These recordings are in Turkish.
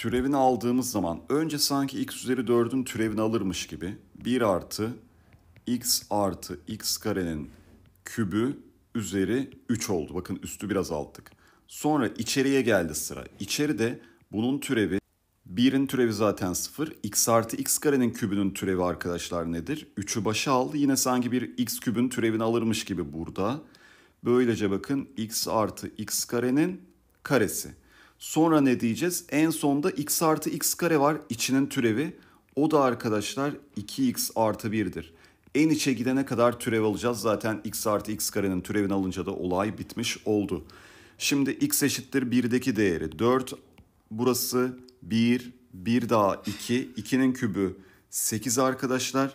türevini aldığımız zaman önce sanki x üzeri 4'ün türevini alırmış gibi 1 artı x artı x karenin kübü üzeri 3 oldu. Bakın üstü biraz alttık. Sonra içeriye geldi sıra. İçeride bunun türevi 1'in türevi zaten 0. x artı x karenin kübünün türevi arkadaşlar nedir? 3'ü başa aldı. Yine sanki bir x kübün türevini alırmış gibi burada. Böylece bakın x artı x karenin karesi. Sonra ne diyeceğiz? En sonda x artı x kare var. İçinin türevi. O da arkadaşlar 2x artı 1'dir. En içe gidene kadar türev alacağız. Zaten x artı x karenin türevini alınca da olay bitmiş oldu. Şimdi x eşittir 1'deki değeri 4. Burası 1, 1 daha 2. 2'nin kübü 8 arkadaşlar.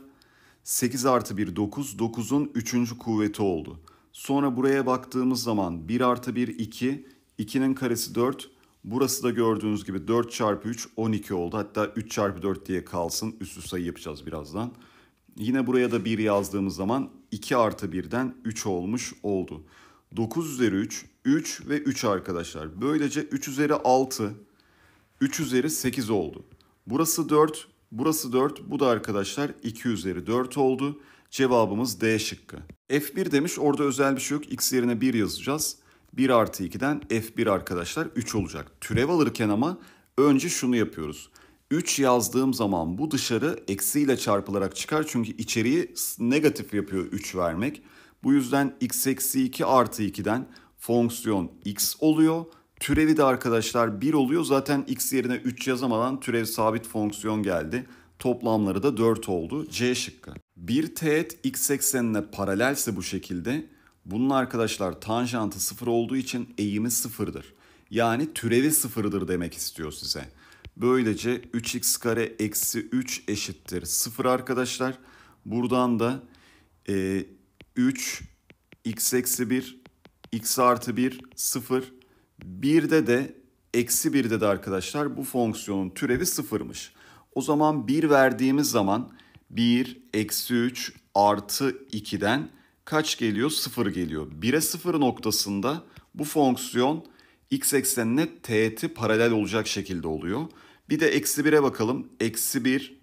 8 artı 1 9, 9'un 3. kuvveti oldu. Sonra buraya baktığımız zaman 1 artı 1 2, 2'nin karesi 4, Burası da gördüğünüz gibi 4 çarpı 3 12 oldu. Hatta 3 çarpı 4 diye kalsın. Üstü sayı yapacağız birazdan. Yine buraya da 1 yazdığımız zaman 2 artı 1'den 3 olmuş oldu. 9 üzeri 3, 3 ve 3 arkadaşlar. Böylece 3 üzeri 6, 3 üzeri 8 oldu. Burası 4, burası 4, bu da arkadaşlar 2 üzeri 4 oldu. Cevabımız D şıkkı. F1 demiş orada özel bir şey yok. X yerine 1 yazacağız. 1 artı 2'den f1 arkadaşlar 3 olacak. Türev alırken ama önce şunu yapıyoruz. 3 yazdığım zaman bu dışarı eksiyle çarpılarak çıkar. Çünkü içeriği negatif yapıyor 3 vermek. Bu yüzden x eksi 2 artı 2'den fonksiyon x oluyor. Türevi de arkadaşlar 1 oluyor. Zaten x yerine 3 yazamadan türev sabit fonksiyon geldi. Toplamları da 4 oldu. C şıkkı. Bir teğet x eksenine paralelse bu şekilde bunun arkadaşlar tanjantı sıfır olduğu için eğimi sıfırdır. Yani türevi sıfırdır demek istiyor size. Böylece 3x kare eksi 3 eşittir sıfır arkadaşlar. Buradan da e, 3 x eksi 1 x artı 1 sıfır. 1'de de eksi 1'de de arkadaşlar bu fonksiyonun türevi sıfırmış. O zaman 1 verdiğimiz zaman 1 eksi 3 artı 2'den kaç geliyor? 0 geliyor. 1'e 0 noktasında bu fonksiyon x eksenine teğeti paralel olacak şekilde oluyor. Bir de eksi 1'e bakalım. Eksi 1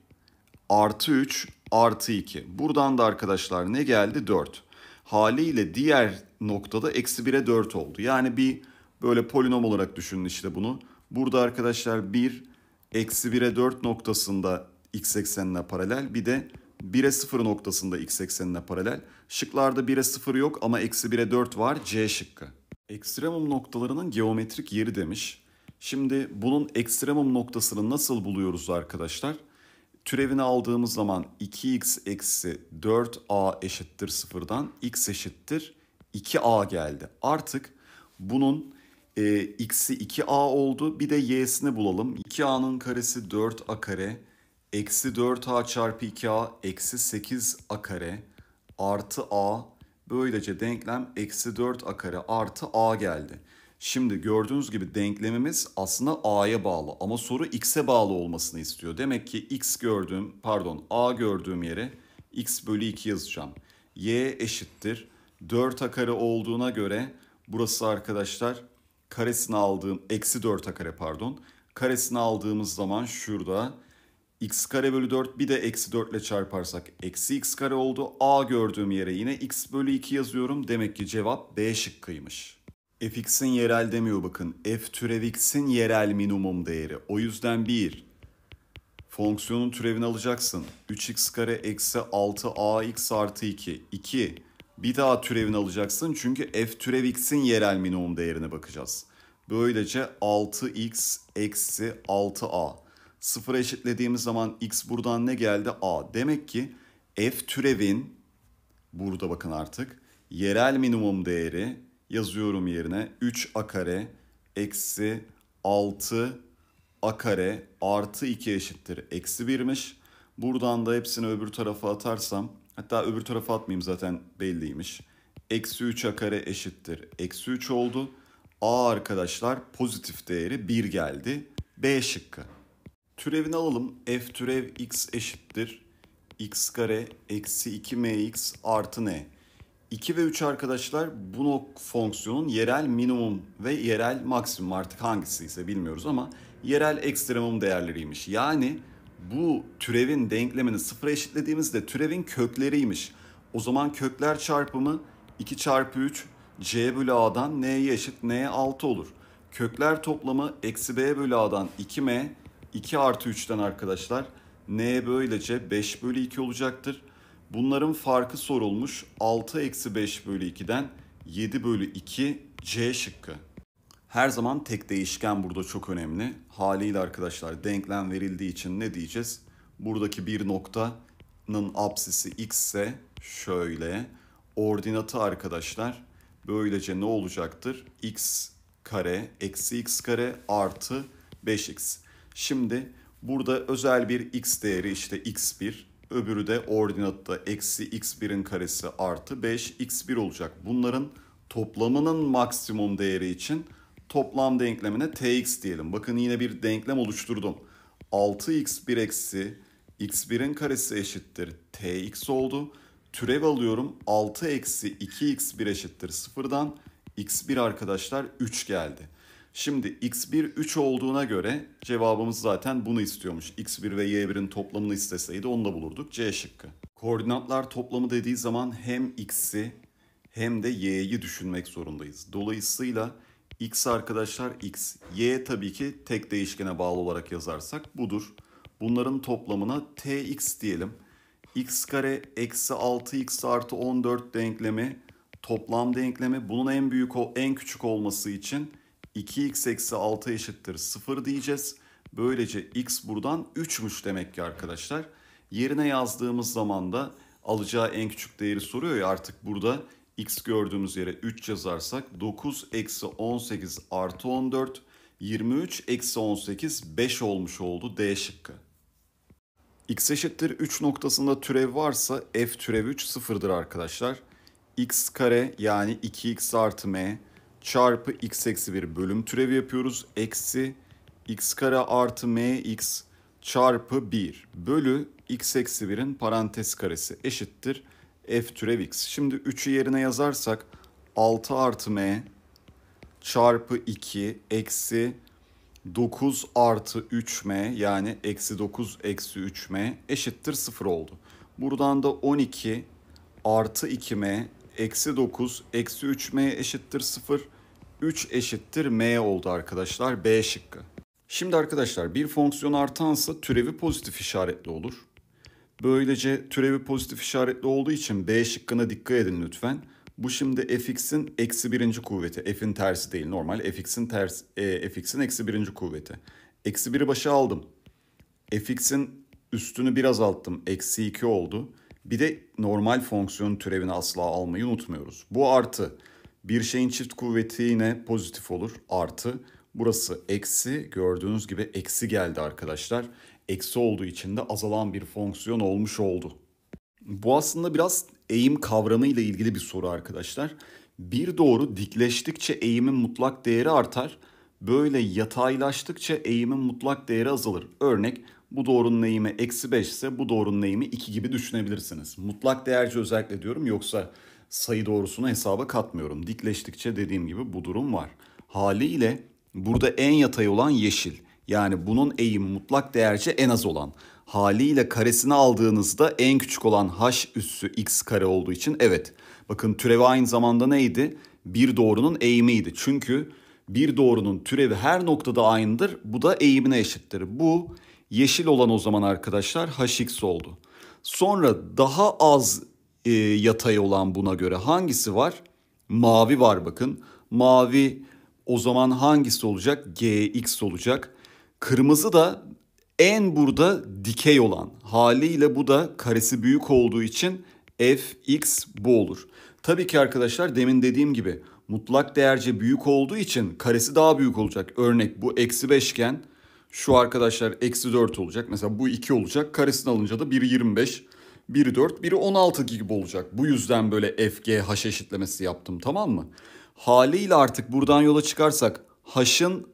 artı 3 artı 2. Buradan da arkadaşlar ne geldi? 4. Haliyle diğer noktada eksi 1'e 4 oldu. Yani bir böyle polinom olarak düşünün işte bunu. Burada arkadaşlar 1 eksi 1'e 4 noktasında x eksenine paralel bir de 1'e 0 noktasında x eksenine paralel. Şıklarda 1'e 0 yok ama eksi 1'e 4 var C şıkkı. Ekstremum noktalarının geometrik yeri demiş. Şimdi bunun ekstremum noktasını nasıl buluyoruz arkadaşlar? Türevini aldığımız zaman 2x eksi 4a eşittir sıfırdan x eşittir 2a geldi. Artık bunun e, x'i 2a oldu bir de y'sini bulalım. 2a'nın karesi 4a kare eksi 4a çarpı 2a eksi 8a kare artı a böylece denklem eksi 4a kare artı a geldi. Şimdi gördüğünüz gibi denklemimiz aslında a'ya bağlı ama soru x'e bağlı olmasını istiyor. Demek ki x gördüğüm pardon a gördüğüm yere x bölü 2 yazacağım. y eşittir 4a kare olduğuna göre burası arkadaşlar karesini aldığım eksi 4a kare pardon karesini aldığımız zaman şurada x kare bölü 4 bir de eksi 4 ile çarparsak eksi x kare oldu. A gördüğüm yere yine x bölü 2 yazıyorum. Demek ki cevap B şıkkıymış. fx'in yerel demiyor bakın. f türev x'in yerel minimum değeri. O yüzden 1. Fonksiyonun türevini alacaksın. 3x kare eksi 6ax artı 2. 2. Bir daha türevini alacaksın çünkü f türev x'in yerel minimum değerine bakacağız. Böylece 6x eksi 6a. Sıfıra eşitlediğimiz zaman x buradan ne geldi? A. Demek ki f türevin burada bakın artık yerel minimum değeri yazıyorum yerine 3 a kare eksi 6 a kare artı 2 eşittir eksi 1'miş. Buradan da hepsini öbür tarafa atarsam hatta öbür tarafa atmayayım zaten belliymiş. Eksi 3 a kare eşittir eksi 3 oldu. A arkadaşlar pozitif değeri 1 geldi. B şıkkı. Türevini alalım. F türev x eşittir. x kare eksi 2mx artı n. 2 ve 3 arkadaşlar bu fonksiyonun yerel minimum ve yerel maksimum artık hangisi ise bilmiyoruz ama yerel ekstremum değerleriymiş. Yani bu türevin denklemini sıfıra eşitlediğimizde türevin kökleriymiş. O zaman kökler çarpımı 2 çarpı 3 c bölü a'dan n'ye eşit n'ye 6 olur. Kökler toplamı eksi b bölü a'dan 2m 2 artı 3'ten arkadaşlar n böylece 5 bölü 2 olacaktır. Bunların farkı sorulmuş 6 eksi 5 bölü 2'den 7 bölü 2 c şıkkı. Her zaman tek değişken burada çok önemli. Haliyle arkadaşlar denklem verildiği için ne diyeceğiz? Buradaki bir noktanın apsisi x ise şöyle. Ordinatı arkadaşlar böylece ne olacaktır? x kare eksi x kare artı 5x. Şimdi burada özel bir x değeri işte x1 öbürü de ordinatta eksi x1'in karesi artı 5 x1 olacak. Bunların toplamının maksimum değeri için toplam denklemine tx diyelim. Bakın yine bir denklem oluşturdum. 6x1 eksi x1'in karesi eşittir tx oldu. Türev alıyorum 6 eksi 2x1 eşittir sıfırdan x1 arkadaşlar 3 geldi. Şimdi x1 3 olduğuna göre cevabımız zaten bunu istiyormuş. x1 ve y1'in toplamını isteseydi onu da bulurduk. C şıkkı. Koordinatlar toplamı dediği zaman hem x'i hem de y'yi düşünmek zorundayız. Dolayısıyla x arkadaşlar x, y tabii ki tek değişkene bağlı olarak yazarsak budur. Bunların toplamına tx diyelim. x kare eksi 6x artı 14 denklemi toplam denklemi bunun en büyük en küçük olması için 2x eksi 6 eşittir 0 diyeceğiz. Böylece x buradan 3'müş demek ki arkadaşlar. Yerine yazdığımız zaman da alacağı en küçük değeri soruyor ya artık burada x gördüğümüz yere 3 yazarsak 9 eksi 18 artı 14 23 eksi 18 5 olmuş oldu D şıkkı. x eşittir 3 noktasında türev varsa f türev 3 sıfırdır arkadaşlar. x kare yani 2x artı m çarpı x eksi 1 bölüm türevi yapıyoruz. Eksi x kare artı mx çarpı 1 bölü x eksi 1'in parantez karesi eşittir f türev x. Şimdi 3'ü yerine yazarsak 6 artı m çarpı 2 eksi 9 artı 3m yani eksi 9 eksi 3m eşittir 0 oldu. Buradan da 12 artı 2m eksi 9 eksi 3m eşittir 0 3 eşittir m oldu arkadaşlar b şıkkı. Şimdi arkadaşlar bir fonksiyon artansa türevi pozitif işaretli olur. Böylece türevi pozitif işaretli olduğu için b şıkkına dikkat edin lütfen. Bu şimdi fx'in eksi birinci kuvveti. F'in tersi değil normal. fx'in ters, e, fx'in eksi birinci kuvveti. Eksi biri başa aldım. fx'in üstünü biraz azalttım. Eksi 2 oldu. Bir de normal fonksiyonun türevini asla almayı unutmuyoruz. Bu artı. Bir şeyin çift kuvveti yine pozitif olur. Artı. Burası eksi. Gördüğünüz gibi eksi geldi arkadaşlar. Eksi olduğu için de azalan bir fonksiyon olmuş oldu. Bu aslında biraz eğim kavramıyla ilgili bir soru arkadaşlar. Bir doğru dikleştikçe eğimin mutlak değeri artar. Böyle yataylaştıkça eğimin mutlak değeri azalır. Örnek bu doğrunun eğimi eksi 5 ise bu doğrunun eğimi 2 gibi düşünebilirsiniz. Mutlak değerci özellikle diyorum yoksa sayı doğrusunu hesaba katmıyorum. Dikleştikçe dediğim gibi bu durum var. Haliyle burada en yatay olan yeşil. Yani bunun eğimi mutlak değerce en az olan. Haliyle karesini aldığınızda en küçük olan h üssü x kare olduğu için evet. Bakın türevi aynı zamanda neydi? Bir doğrunun eğimiydi. Çünkü bir doğrunun türevi her noktada aynıdır. Bu da eğimine eşittir. Bu yeşil olan o zaman arkadaşlar hx oldu. Sonra daha az e, yatay olan buna göre hangisi var? Mavi var bakın. Mavi o zaman hangisi olacak? Gx olacak. Kırmızı da en burada dikey olan haliyle bu da karesi büyük olduğu için fx bu olur. Tabii ki arkadaşlar demin dediğim gibi mutlak değerce büyük olduğu için karesi daha büyük olacak. Örnek bu eksi 5 iken şu arkadaşlar eksi 4 olacak. Mesela bu 2 olacak. Karesini alınca da 1.25 biri 4, biri 16 gibi olacak. Bu yüzden böyle FGH eşitlemesi yaptım tamam mı? Haliyle artık buradan yola çıkarsak H'ın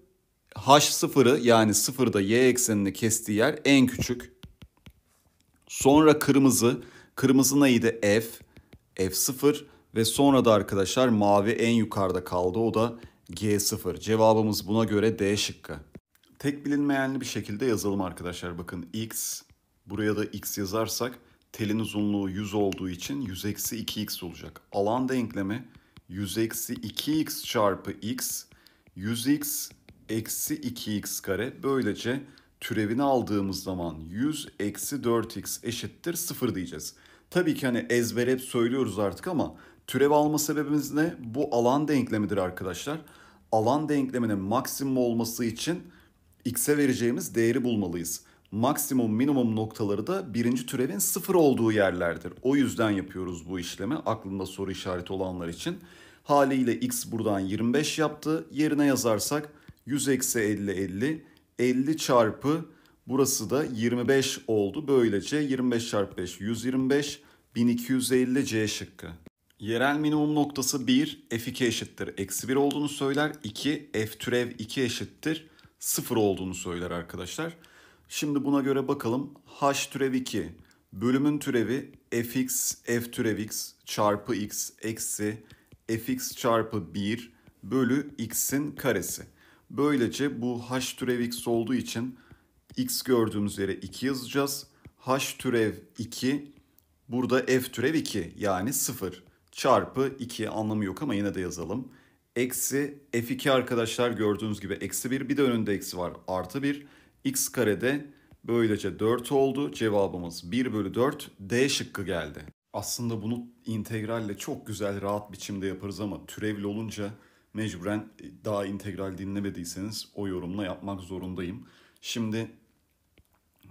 h sıfırı yani sıfırda y eksenini kestiği yer en küçük. Sonra kırmızı. Kırmızı neydi? F. f sıfır ve sonra da arkadaşlar mavi en yukarıda kaldı. O da g sıfır. Cevabımız buna göre D şıkkı. Tek bilinmeyenli bir şekilde yazalım arkadaşlar. Bakın X buraya da X yazarsak telin uzunluğu 100 olduğu için 100 eksi 2x olacak. Alan denklemi 100 eksi 2x çarpı x 100x eksi 2x kare. Böylece türevini aldığımız zaman 100 eksi 4x eşittir 0 diyeceğiz. Tabii ki hani ezber hep söylüyoruz artık ama türev alma sebebimiz ne? Bu alan denklemidir arkadaşlar. Alan denkleminin maksimum olması için x'e vereceğimiz değeri bulmalıyız maksimum minimum noktaları da birinci türevin sıfır olduğu yerlerdir. O yüzden yapıyoruz bu işlemi aklında soru işareti olanlar için. Haliyle x buradan 25 yaptı. Yerine yazarsak 100 eksi 50 50 50 çarpı burası da 25 oldu. Böylece 25 çarpı 5 125 1250 C şıkkı. Yerel minimum noktası 1 f2 eşittir eksi 1 olduğunu söyler. 2 f türev 2 eşittir 0 olduğunu söyler arkadaşlar. Şimdi buna göre bakalım. H türev 2 bölümün türevi fx f türev x çarpı x eksi fx çarpı 1 bölü x'in karesi. Böylece bu h türev x olduğu için x gördüğümüz yere 2 yazacağız. h türev 2 burada f türev 2 yani 0 çarpı 2 anlamı yok ama yine de yazalım. Eksi f2 arkadaşlar gördüğünüz gibi eksi 1 bir de önünde eksi var artı 1 x karede böylece 4 oldu. Cevabımız 1 bölü 4 D şıkkı geldi. Aslında bunu integralle çok güzel rahat biçimde yaparız ama türevli olunca mecburen e, daha integral dinlemediyseniz o yorumla yapmak zorundayım. Şimdi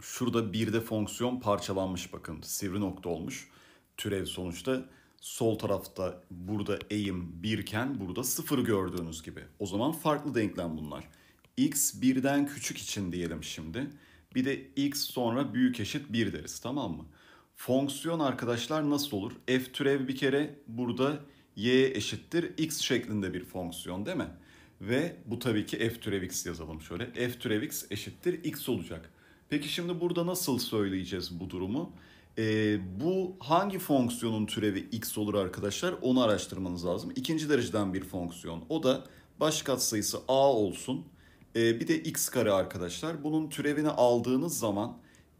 şurada bir de fonksiyon parçalanmış bakın sivri nokta olmuş. Türev sonuçta sol tarafta burada eğim 1 iken burada 0 gördüğünüz gibi. O zaman farklı denklem bunlar x birden küçük için diyelim şimdi. Bir de x sonra büyük eşit 1 deriz tamam mı? Fonksiyon arkadaşlar nasıl olur? F türev bir kere burada y eşittir x şeklinde bir fonksiyon değil mi? Ve bu tabii ki f türev x yazalım şöyle. f türev x eşittir x olacak. Peki şimdi burada nasıl söyleyeceğiz bu durumu? Ee, bu hangi fonksiyonun türevi x olur arkadaşlar onu araştırmanız lazım. İkinci dereceden bir fonksiyon. O da baş katsayısı a olsun ee, bir de x kare arkadaşlar. Bunun türevini aldığınız zaman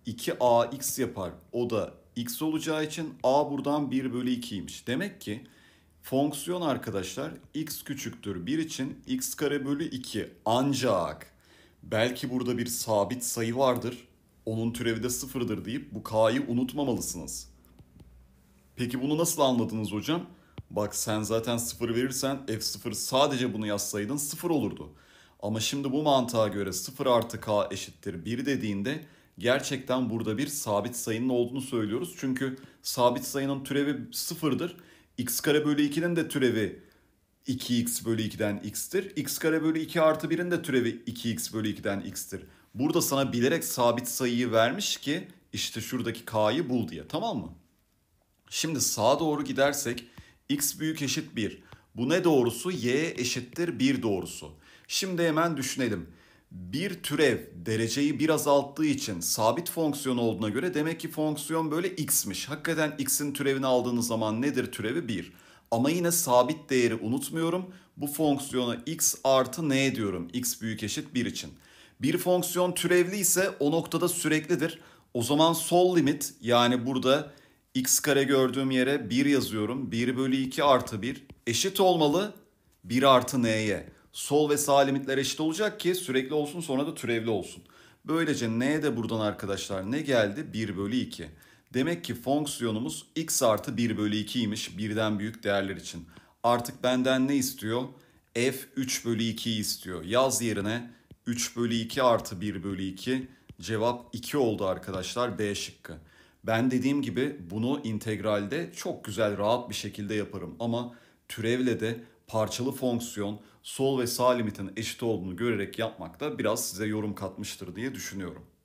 2ax yapar. O da x olacağı için a buradan 1 bölü 2'ymiş. Demek ki fonksiyon arkadaşlar x küçüktür 1 için x kare bölü 2 ancak belki burada bir sabit sayı vardır. Onun türevi de sıfırdır deyip bu k'yı unutmamalısınız. Peki bunu nasıl anladınız hocam? Bak sen zaten sıfır verirsen f0 sadece bunu yazsaydın sıfır olurdu. Ama şimdi bu mantığa göre 0 artı k eşittir 1 dediğinde gerçekten burada bir sabit sayının olduğunu söylüyoruz. Çünkü sabit sayının türevi 0'dır. x kare bölü 2'nin de türevi 2x bölü 2'den x'tir. x kare bölü 2 artı 1'in de türevi 2x bölü 2'den x'tir. Burada sana bilerek sabit sayıyı vermiş ki işte şuradaki k'yı bul diye tamam mı? Şimdi sağa doğru gidersek x büyük eşit 1. Bu ne doğrusu? y eşittir 1 doğrusu. Şimdi hemen düşünelim. Bir türev dereceyi bir azalttığı için sabit fonksiyon olduğuna göre demek ki fonksiyon böyle x'miş. Hakikaten x'in türevini aldığınız zaman nedir türevi? 1. Ama yine sabit değeri unutmuyorum. Bu fonksiyona x artı n diyorum. x büyük eşit 1 için. Bir fonksiyon türevli ise o noktada süreklidir. O zaman sol limit yani burada x kare gördüğüm yere 1 yazıyorum. 1 bölü 2 artı 1 eşit olmalı 1 artı n'ye sol ve sağ limitler eşit olacak ki sürekli olsun sonra da türevli olsun. Böylece n de buradan arkadaşlar ne geldi? 1 bölü 2. Demek ki fonksiyonumuz x artı 1 bölü 2'ymiş birden büyük değerler için. Artık benden ne istiyor? f 3 bölü 2'yi istiyor. Yaz yerine 3 bölü 2 artı 1 bölü 2 cevap 2 oldu arkadaşlar B şıkkı. Ben dediğim gibi bunu integralde çok güzel rahat bir şekilde yaparım ama türevle de parçalı fonksiyon sol ve sağ limitin eşit olduğunu görerek yapmak da biraz size yorum katmıştır diye düşünüyorum.